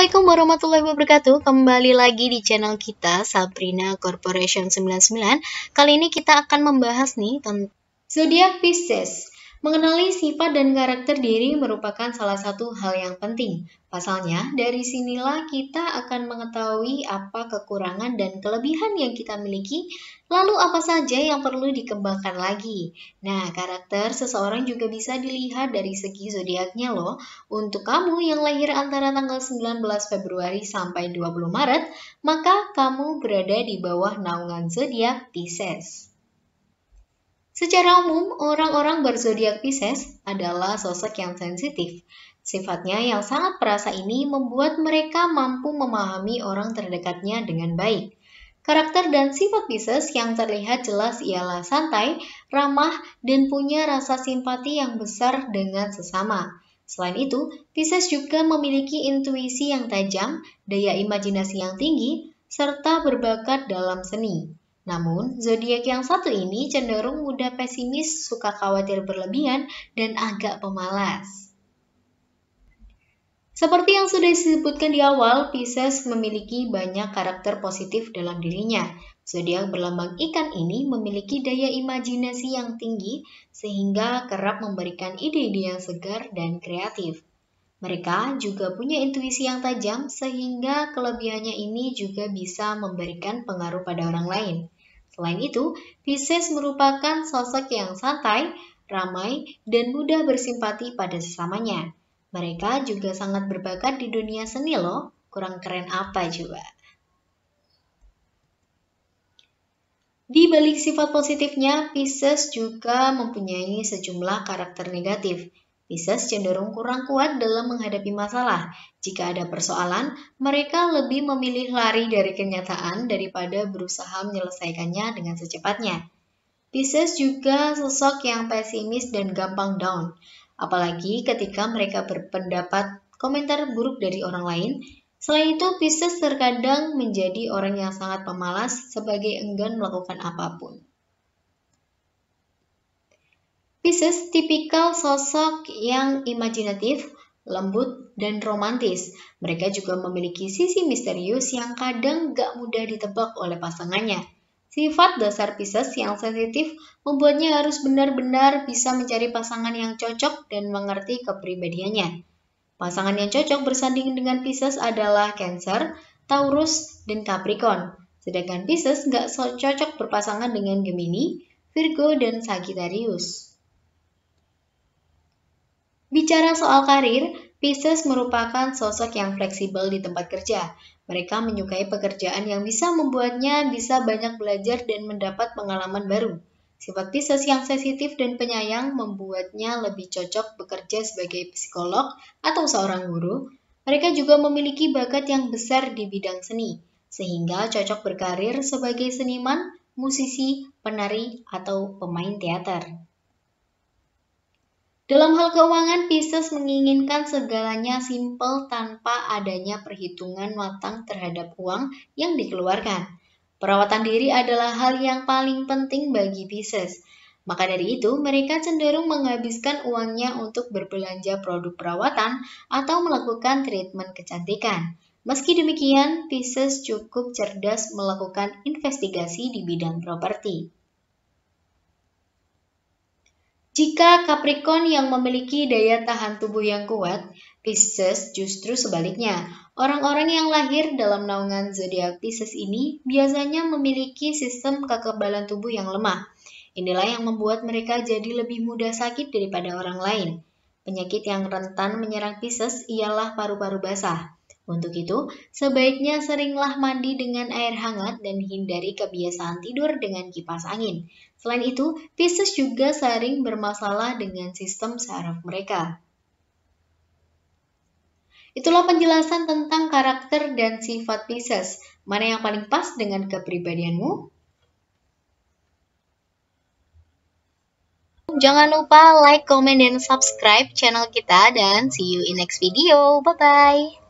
Assalamualaikum warahmatullahi wabarakatuh Kembali lagi di channel kita Sabrina Corporation 99 Kali ini kita akan membahas nih tentang Zodiac Pisces Mengenali sifat dan karakter diri merupakan salah satu hal yang penting. Pasalnya, dari sinilah kita akan mengetahui apa kekurangan dan kelebihan yang kita miliki, lalu apa saja yang perlu dikembangkan lagi. Nah, karakter seseorang juga bisa dilihat dari segi zodiaknya loh. Untuk kamu yang lahir antara tanggal 19 Februari sampai 20 Maret, maka kamu berada di bawah naungan zodiak Pisces. Secara umum, orang-orang berzodiak Pisces adalah sosok yang sensitif. Sifatnya yang sangat perasa ini membuat mereka mampu memahami orang terdekatnya dengan baik. Karakter dan sifat Pisces yang terlihat jelas ialah santai, ramah, dan punya rasa simpati yang besar dengan sesama. Selain itu, Pisces juga memiliki intuisi yang tajam, daya imajinasi yang tinggi, serta berbakat dalam seni. Namun, zodiak yang satu ini cenderung mudah pesimis, suka khawatir berlebihan, dan agak pemalas. Seperti yang sudah disebutkan di awal, Pisces memiliki banyak karakter positif dalam dirinya. Zodiak berlambang ikan ini memiliki daya imajinasi yang tinggi sehingga kerap memberikan ide-ide yang segar dan kreatif. Mereka juga punya intuisi yang tajam, sehingga kelebihannya ini juga bisa memberikan pengaruh pada orang lain. Selain itu, Pisces merupakan sosok yang santai, ramai, dan mudah bersimpati pada sesamanya. Mereka juga sangat berbakat di dunia seni loh, kurang keren apa coba. Di balik sifat positifnya, Pisces juga mempunyai sejumlah karakter negatif. Pisces cenderung kurang kuat dalam menghadapi masalah. Jika ada persoalan, mereka lebih memilih lari dari kenyataan daripada berusaha menyelesaikannya dengan secepatnya. Pisces juga sosok yang pesimis dan gampang down, apalagi ketika mereka berpendapat komentar buruk dari orang lain. Selain itu, Pisces terkadang menjadi orang yang sangat pemalas sebagai enggan melakukan apapun. Pisces tipikal sosok yang imajinatif, lembut, dan romantis. Mereka juga memiliki sisi misterius yang kadang gak mudah ditebak oleh pasangannya. Sifat dasar Pisces yang sensitif membuatnya harus benar-benar bisa mencari pasangan yang cocok dan mengerti kepribadiannya. Pasangan yang cocok bersanding dengan Pisces adalah Cancer, Taurus, dan Capricorn. Sedangkan Pisces nggak cocok berpasangan dengan Gemini, Virgo, dan Sagittarius. Bicara soal karir, Pisces merupakan sosok yang fleksibel di tempat kerja. Mereka menyukai pekerjaan yang bisa membuatnya bisa banyak belajar dan mendapat pengalaman baru. Sifat Pisces yang sensitif dan penyayang membuatnya lebih cocok bekerja sebagai psikolog atau seorang guru. Mereka juga memiliki bakat yang besar di bidang seni, sehingga cocok berkarir sebagai seniman, musisi, penari, atau pemain teater. Dalam hal keuangan, Pisces menginginkan segalanya simpel tanpa adanya perhitungan matang terhadap uang yang dikeluarkan. Perawatan diri adalah hal yang paling penting bagi Pisces. Maka dari itu, mereka cenderung menghabiskan uangnya untuk berbelanja produk perawatan atau melakukan treatment kecantikan. Meski demikian, Pisces cukup cerdas melakukan investigasi di bidang properti. Jika Capricorn yang memiliki daya tahan tubuh yang kuat, Pisces justru sebaliknya. Orang-orang yang lahir dalam naungan zodiak Pisces ini biasanya memiliki sistem kekebalan tubuh yang lemah. Inilah yang membuat mereka jadi lebih mudah sakit daripada orang lain. Penyakit yang rentan menyerang Pisces ialah paru-paru basah. Untuk itu, sebaiknya seringlah mandi dengan air hangat dan hindari kebiasaan tidur dengan kipas angin. Selain itu, Pisces juga sering bermasalah dengan sistem saraf mereka. Itulah penjelasan tentang karakter dan sifat Pisces. Mana yang paling pas dengan kepribadianmu? Jangan lupa like, comment, dan subscribe channel kita dan see you in next video. Bye-bye!